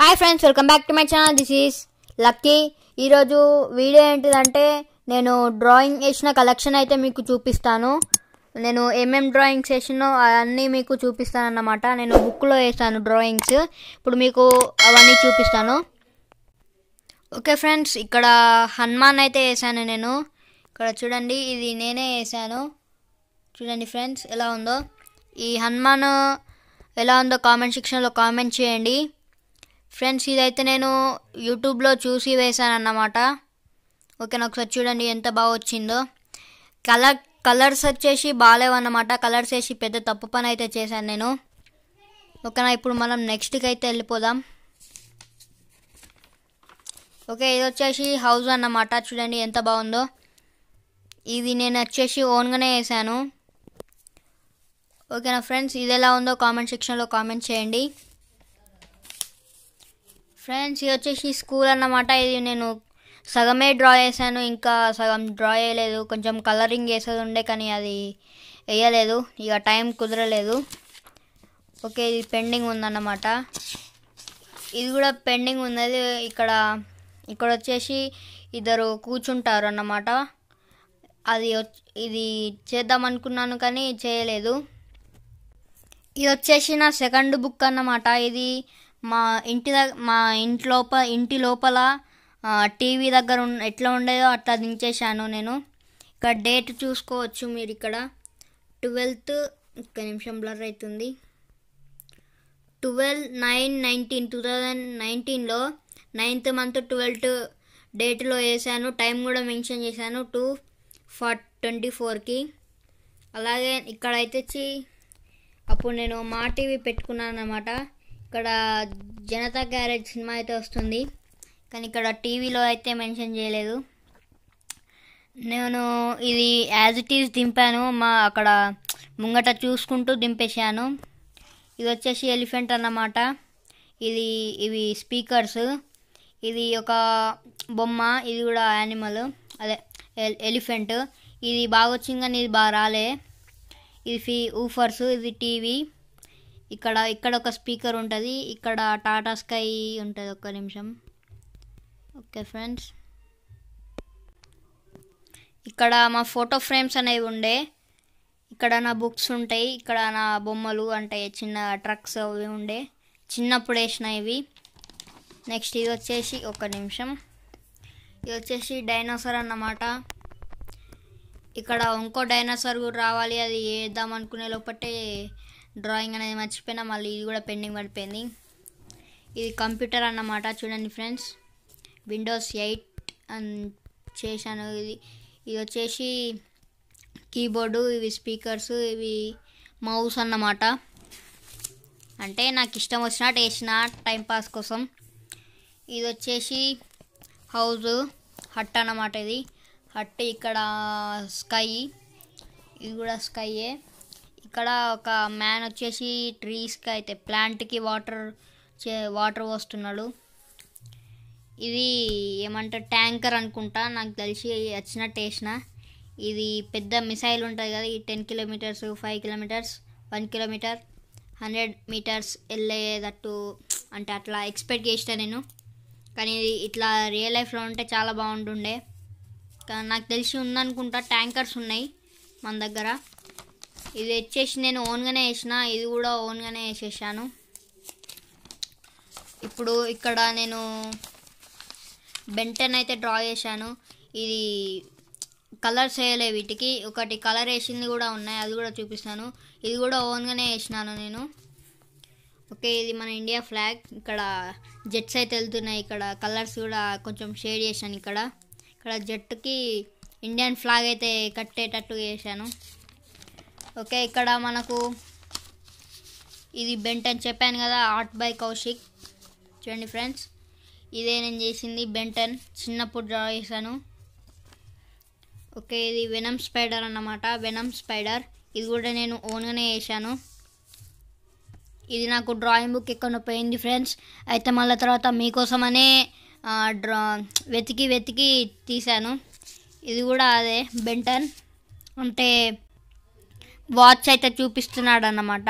hi friends welcome back to my channel this is Lucky ఈరోజు video ఏంటిదంటే నేను drawing వేసిన కలెక్షన్ అయితే మీకు చూపిస్తాను నేను ఏమేం డ్రాయింగ్స్ వేసినో అవన్నీ మీకు చూపిస్తాను అన్నమాట నేను బుక్లో వేసాను డ్రాయింగ్స్ ఇప్పుడు మీకు అవన్నీ చూపిస్తాను ఓకే ఫ్రెండ్స్ ఇక్కడ హనుమాన్ అయితే వేసాను నేను ఇక్కడ చూడండి ఇది నేనే వేసాను చూడండి ఫ్రెండ్స్ ఎలా ఉందో ఈ హనుమాన్ ఎలా ఉందో కామెంట్ సెక్షన్లో కామెంట్ చేయండి ఫ్రెండ్స్ ఇదైతే నేను యూట్యూబ్లో చూసి అన్నమాట ఓకే ఒకసారి చూడండి ఎంత బాగా వచ్చిందో కలర్ కలర్స్ వచ్చేసి బాగాలేవన్నమాట కలర్స్ వేసి పెద్ద తప్పు పని అయితే చేశాను నేను ఓకేనా ఇప్పుడు మనం నెక్స్ట్కి అయితే వెళ్ళిపోదాం ఓకే ఇది వచ్చేసి హౌస్ అన్నమాట చూడండి ఎంత బాగుందో ఇది నేను వచ్చేసి ఓన్గానే వేసాను ఓకేనా ఫ్రెండ్స్ ఇది ఎలా ఉందో కామెంట్ సెక్షన్లో కామెంట్ చేయండి ఫ్రెండ్స్ ఇది వచ్చేసి స్కూల్ అన్నమాట ఇది నేను సగమే డ్రా చేశాను ఇంకా సగం డ్రా చేయలేదు కొంచెం కలరింగ్ వేసేది ఉండే కానీ అది వేయలేదు ఇక టైం కుదరలేదు ఓకే ఇది పెండింగ్ ఉందన్నమాట ఇది కూడా పెండింగ్ ఉన్నది ఇక్కడ ఇక్కడ వచ్చేసి ఇద్దరు కూర్చుంటారు అన్నమాట అది ఇది చేద్దాం అనుకున్నాను కానీ చేయలేదు ఇది వచ్చేసి నా సెకండ్ బుక్ అన్నమాట ఇది మా ఇంటి దగ్గర మా ఇంటి లోపల ఇంటి లోపల టీవీ దగ్గర ఎట్లా ఉండేదో అట్లా దించేశాను నేను ఇక్కడ డేట్ చూసుకోవచ్చు మీరు ఇక్కడ ట్వెల్త్ ఒక్క నిమిషం బ్లర్ అవుతుంది twelve nine nineteen two thousand నైన్టీన్లో నైన్త్ మంత్ ట్వెల్త్ డేట్లో వేసాను టైం కూడా మెన్షన్ చేశాను టూ ఫార్ ట్వంటీ ఫోర్కి అలాగే ఇక్కడ అయితే వచ్చి అప్పుడు నేను మా టీవీ పెట్టుకున్నాను అన్నమాట ఇక్కడ జనతా గ్యారేజ్ సినిమా అయితే వస్తుంది కానీ ఇక్కడ టీవీలో అయితే మెన్షన్ చేయలేదు నేను ఇది యాజ్ ఇట్ ఈస్ దింపాను మా అక్కడ ముంగట చూసుకుంటూ దింపేశాను ఇది వచ్చేసి ఎలిఫెంట్ అన్నమాట ఇది ఇవి స్పీకర్స్ ఇది ఒక బొమ్మ ఇది కూడా యానిమల్ అదే ఎలిఫెంట్ ఇది బాగా వచ్చింది కానీ ఇది బాగా రాలే ఇది ఫీ ఊఫర్స్ ఇది టీవీ ఇక్కడ ఇక్కడ ఒక స్పీకర్ ఉంటుంది ఇక్కడ టాటా స్కై ఉంటుంది ఒక్క నిమిషం ఓకే ఫ్రెండ్స్ ఇక్కడ మా ఫోటో ఫ్రేమ్స్ అనేవి ఉండే ఇక్కడ నా బుక్స్ ఉంటాయి ఇక్కడ నా బొమ్మలు అంటే చిన్న ట్రక్స్ అవి ఉండే చిన్నప్పుడు వేసిన ఇవి నెక్స్ట్ ఇది వచ్చేసి ఒక నిమిషం ఇది వచ్చేసి డైనోసార్ అన్నమాట ఇక్కడ ఇంకో డైనోసార్ కూడా రావాలి అది వేద్దాం అనుకునే లోపటే డ్రాయింగ్ అనేది మర్చిపోయినా మళ్ళీ ఇది కూడా పెండింగ్ పడిపోయింది ఇది కంప్యూటర్ అన్నమాట చూడండి ఫ్రెండ్స్ విండోస్ ఎయిట్ అని చేశాను ఇది ఇది వచ్చేసి కీబోర్డు ఇవి స్పీకర్స్ ఇవి మౌస్ అన్నమాట అంటే నాకు ఇష్టం వచ్చినట్టు వేసిన టైంపాస్ కోసం ఇది వచ్చేసి హౌస్ హట్ అన్నమాట ఇది హట్ ఇక్కడ స్కై ఇది కూడా స్కైయే ఇక్కడ ఒక మ్యాన్ వచ్చేసి ట్రీస్కి అయితే ప్లాంట్కి వాటర్ చే వాటర్ పోస్తున్నాడు ఇది ఏమంటారు ట్యాంకర్ అనుకుంటా నాకు తెలిసి వచ్చినట్టు వేసిన ఇది పెద్ద మిసైల్ ఉంటుంది కదా ఈ ten kilometres five kilometres one kilometre hundred metres వెళ్ళేటట్టు అంటే అట్లా ఎక్స్పెక్ట్ చేసిన నేను కానీ ఇట్లా రియల్ లైఫ్లో ఉంటే చాలా బాగుంటుండే నాకు తెలిసి ఉందనుకుంటా ట్యాంకర్స్ ఉన్నాయి మన దగ్గర ఇది వచ్చేసి నేను ఓన్గానే వేసిన ఇది కూడా ఓన్గానే వేసేసాను ఇప్పుడు ఇక్కడ నేను బెంటన్ అయితే డ్రా చేశాను ఇది కలర్స్ వేయలే వీటికి ఒకటి కలర్ వేసింది కూడా ఉన్నాయి అది కూడా చూపిస్తాను ఇది కూడా ఓన్గానే వేసినాను నేను ఓకే ఇది మన ఇండియా ఫ్లాగ్ ఇక్కడ జెట్స్ అయితే వెళ్తున్నాయి ఇక్కడ కలర్స్ కూడా కొంచెం షేడ్ చేశాను ఇక్కడ ఇక్కడ జట్టుకి ఇండియన్ ఫ్లాగ్ అయితే కట్టేటట్టు చేశాను ఓకే ఇక్కడ మనకు ఇది బెంట్ అని చెప్పాను కదా ఆర్ట్ బై కౌశిక్ చూడండి ఫ్రెండ్స్ ఇదే నేను చేసింది బెంటన్ చిన్నప్పుడు డ్రా చేశాను ఓకే ఇది వెనమ్ స్పైడర్ అన్నమాట వెనమ్ స్పైడర్ ఇది కూడా నేను ఓన్గానే చేశాను ఇది నాకు డ్రాయింగ్ బుక్ ఎక్కడ పోయింది ఫ్రెండ్స్ అయితే మళ్ళీ తర్వాత మీకోసమనే డ్రా వెతికి వెతికి తీశాను ఇది కూడా అదే బెంటన్ అంటే వాచ్ అయితే చూపిస్తున్నాడు అన్నమాట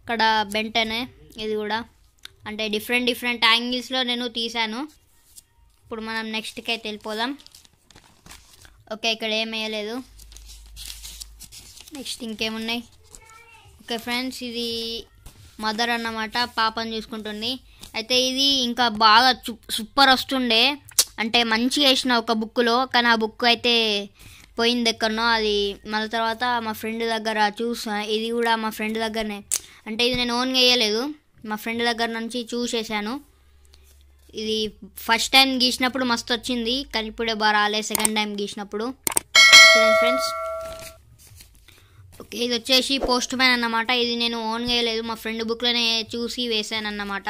ఇక్కడ బెంటనే ఇది కూడా అంటే డిఫరెంట్ డిఫరెంట్ యాంగిల్స్లో నేను తీశాను ఇప్పుడు మనం నెక్స్ట్కి అయితే వెళ్ళిపోదాం ఓకే ఇక్కడ ఏం వేయలేదు నెక్స్ట్ ఇంకేమున్నాయి ఓకే ఫ్రెండ్స్ ఇది మదర్ అన్నమాట పాపను చూసుకుంటుంది అయితే ఇది ఇంకా బాగా సూపర్ వస్తుండే అంటే మంచిగా వేసిన ఒక బుక్లో కానీ ఆ బుక్ అయితే పోయింది ఎక్కడనో అది మళ్ళీ తర్వాత మా ఫ్రెండ్ దగ్గర చూసా ఇది కూడా మా ఫ్రెండ్ దగ్గరనే అంటే ఇది నేను ఓన్గా వేయలేదు మా ఫ్రెండ్ దగ్గర నుంచి చూసేసాను ఇది ఫస్ట్ టైం గీసినప్పుడు మస్తు వచ్చింది కానీ ఇప్పుడే బాగా రాలే సెకండ్ టైం గీసినప్పుడు ఫ్రెండ్స్ ఓకే ఇది వచ్చేసి పోస్ట్ మ్యాన్ అన్నమాట ఇది నేను ఓన్గా వేయలేదు మా ఫ్రెండ్ బుక్లోనే చూసి వేసాను అన్నమాట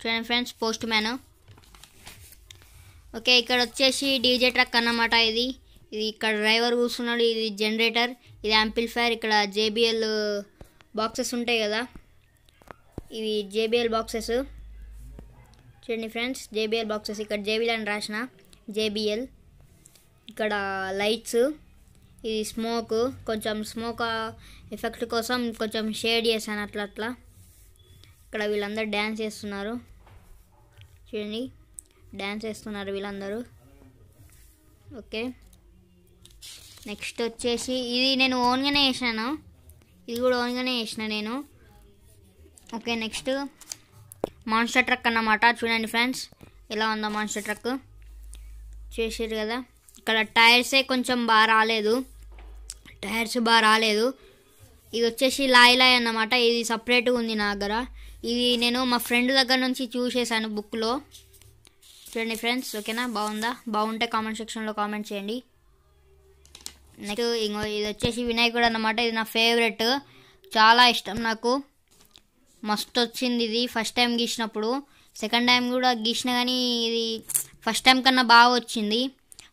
చూడండి ఫ్రెండ్స్ పోస్ట్ మ్యాన్ ఓకే ఇక్కడ వచ్చేసి డీజే ట్రక్ అన్నమాట ఇది ఇది ఇక్కడ డ్రైవర్ కూర్చున్నాడు ఇది జనరేటర్ ఇది యాంపిల్ఫైర్ ఇక్కడ జేబిఎల్ బాక్సెస్ ఉంటాయి కదా ఇవి జేబిఎల్ బాక్సెస్ చూడండి ఫ్రెండ్స్ జేబిఎల్ బాక్సెస్ ఇక్కడ జేబిఎల్ అని రాసిన జేబిఎల్ ఇక్కడ లైట్స్ ఇది స్మోక్ కొంచెం స్మోక్ ఎఫెక్ట్ కోసం కొంచెం షేడ్ చేశాను అట్లా అట్లా ఇక్కడ వీళ్ళందరూ డ్యాన్స్ చేస్తున్నారు చూడండి డ్యాన్స్ చేస్తున్నారు వీళ్ళందరూ ఓకే నెక్స్ట్ వచ్చేసి ఇది నేను ఓన్గానే వేసాను ఇది కూడా ఓన్గానే వేసిన నేను ఓకే నెక్స్ట్ మాన్స్టర్ ట్రక్ అన్నమాట చూడండి ఫ్రెండ్స్ ఎలా ఉందో మాన్స్టర్ ట్రక్ చేసారు కదా ఇక్కడ టైర్సే కొంచెం బాగా రాలేదు టైర్స్ బాగా రాలేదు ఇది వచ్చేసి లాయ్ లాయ్ అన్నమాట ఇది సపరేట్గా ఉంది నా దగ్గర ఇది నేను మా ఫ్రెండ్ దగ్గర నుంచి చూసేసాను బుక్లో చూడండి ఫ్రెండ్స్ ఓకేనా బాగుందా బాగుంటే కామెంట్ సెక్షన్లో కామెంట్ చేయండి నెక్స్ట్ ఇంకో ఇది వచ్చేసి వినాయకుడు అన్నమాట ఇది నా ఫేవరెట్ చాలా ఇష్టం నాకు మస్ట్ వచ్చింది ఇది ఫస్ట్ టైం గీసినప్పుడు సెకండ్ టైం కూడా గీసిన కానీ ఇది ఫస్ట్ టైం కన్నా బాగా వచ్చింది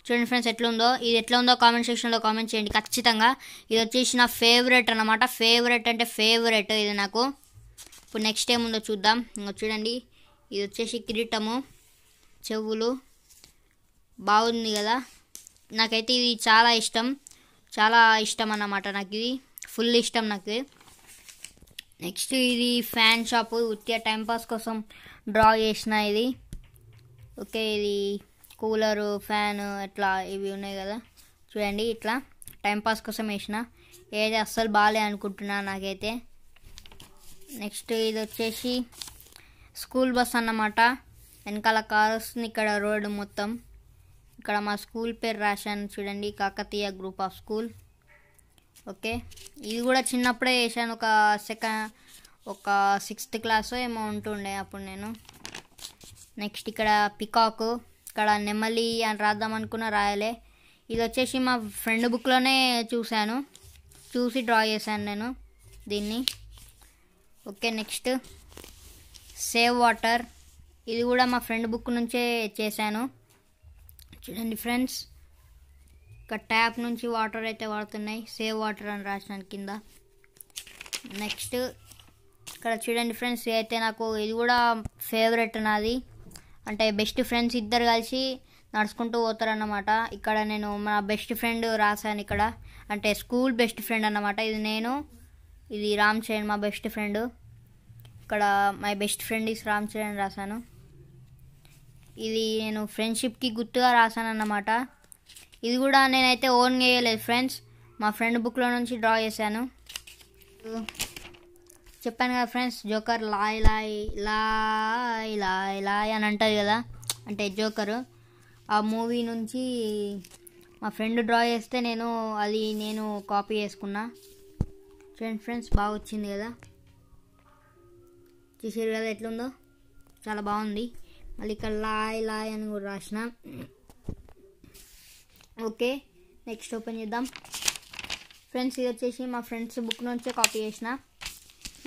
చూడండి ఫ్రెండ్స్ ఎట్లా ఉందో ఇది ఎట్లా ఉందో కామెంట్ సెక్షన్లో కామెంట్ చేయండి ఖచ్చితంగా ఇది వచ్చేసి నా ఫేవరెట్ అనమాట ఫేవరెట్ అంటే ఫేవరెట్ ఇది నాకు ఇప్పుడు నెక్స్ట్ ఏముందో చూద్దాం ఇంకా చూడండి ఇది వచ్చేసి కిరీటము చెవులు బాగుంది కదా నాకైతే ఇది చాలా ఇష్టం చాలా ఇష్టం అన్నమాట నాకు ఇది ఫుల్ ఇష్టం నాకు నెక్స్ట్ ఇది ఫ్యాన్ షాప్ ఉత్తిగా టైంపాస్ కోసం డ్రా చేసిన ఇది ఓకే ఇది కూలరు ఫ్యాను ఇట్లా ఇవి ఉన్నాయి కదా చూడండి ఇట్లా టైంపాస్ కోసం వేసిన ఏది అస్సలు బాగాలే అనుకుంటున్నా నాకైతే నెక్స్ట్ ఇది వచ్చేసి స్కూల్ బస్ అన్నమాట వెనకాల కారు వస్తుంది ఇక్కడ రోడ్డు మొత్తం ఇక్కడ మా స్కూల్ పేరు రాశాను చూడండి Kakatiya group of school okay ఇది కూడా చిన్నప్పుడే చేశాను ఒక సెకండ్ ఒక సిక్స్త్ క్లాస్ ఏమో ఉంటుండే అప్పుడు నేను నెక్స్ట్ ఇక్కడ పికాకు ఇక్కడ నెమలి అని రాద్దాం అనుకున్న రాయలే ఇది వచ్చేసి మా ఫ్రెండ్ బుక్లోనే చూశాను చూసి డ్రా చేశాను నేను దీన్ని ఓకే నెక్స్ట్ సేవ్ వాటర్ ఇది కూడా మా ఫ్రెండ్ బుక్ నుంచే చేశాను చూడండి ఫ్రెండ్స్ ఇక్కడ ట్యాప్ నుంచి వాటర్ అయితే వాడుతున్నాయి సేవ్ వాటర్ అని రాసిన కింద నెక్స్ట్ ఇక్కడ చూడండి ఫ్రెండ్స్ అయితే నాకు ఇది కూడా ఫేవరెట్ నాది అంటే బెస్ట్ ఫ్రెండ్స్ ఇద్దరు కలిసి నడుచుకుంటూ పోతారన్నమాట ఇక్కడ నేను మా బెస్ట్ ఫ్రెండ్ రాశాను ఇక్కడ అంటే స్కూల్ బెస్ట్ ఫ్రెండ్ అన్నమాట ఇది నేను ఇది రామ్ చరణ్ మా బెస్ట్ ఫ్రెండ్ ఇక్కడ my best friend is Ram Charan రాశాను ఇది నేను ఫ్రెండ్షిప్కి గుర్తుగా రాశాను అన్నమాట ఇది కూడా నేనైతే ఓన్ చేయలేదు ఫ్రెండ్స్ మా ఫ్రెండ్ బుక్లో నుంచి డ్రా చేశాను చెప్పాను కదా ఫ్రెండ్స్ జోకర్ లాయ్ లాయ్ లాయ్ లాయ్ లాయ్ అని అంటుంది కదా అంటే జోకరు ఆ మూవీ నుంచి మా ఫ్రెండ్ డ్రా చేస్తే నేను అది నేను కాపీ చేసుకున్నా ఫ్రెండ్స్ ఫ్రెండ్స్ బాగా వచ్చింది కదా చూసారు కదా ఎట్లుందో చాలా బాగుంది మళ్ళీ ఇక్కడ లాయ్ లాయ్ అని కూడా రాసిన ఓకే నెక్స్ట్ ఓపెన్ చేద్దాం ఫ్రెండ్స్ ఇది వచ్చేసి మా ఫ్రెండ్స్ బుక్ నుంచే కాపీ చేసిన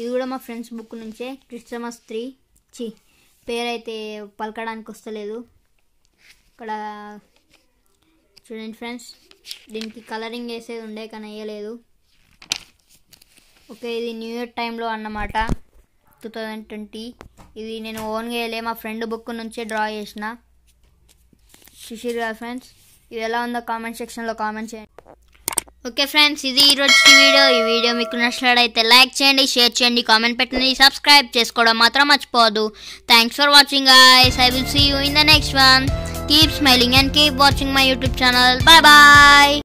ఇది కూడా మా ఫ్రెండ్స్ బుక్ నుంచే క్రిస్టమస్ త్రీ చి పేరైతే పలకడానికి వస్తలేదు ఇక్కడ చూడండి ఫ్రెండ్స్ దీనికి కలరింగ్ వేసేది ఉండే కానీ వేయలేదు ఓకే ఇది న్యూ ఇయర్ టైంలో అన్నమాట టూ థౌజండ్ ట్వంటీ ఇది నేను ఓన్గా వేయలే మా ఫ్రెండ్ బుక్ నుంచే డ్రా చేసిన శిశిర్ గారు ఫ్రెండ్స్ ఇది ఎలా ఉందో కామెంట్ సెక్షన్లో కామెంట్ చేయండి ఓకే ఫ్రెండ్స్ ఇది ఈరోజు వీడియో ఈ వీడియో మీకు నచ్చినట్లయితే లైక్ చేయండి షేర్ చేయండి కామెంట్ పెట్టండి సబ్స్క్రైబ్ చేసుకోవడం మాత్రం మర్చిపోదు thanks for watching guys I will see you in the next one keep smiling and keep watching my YouTube channel bye bye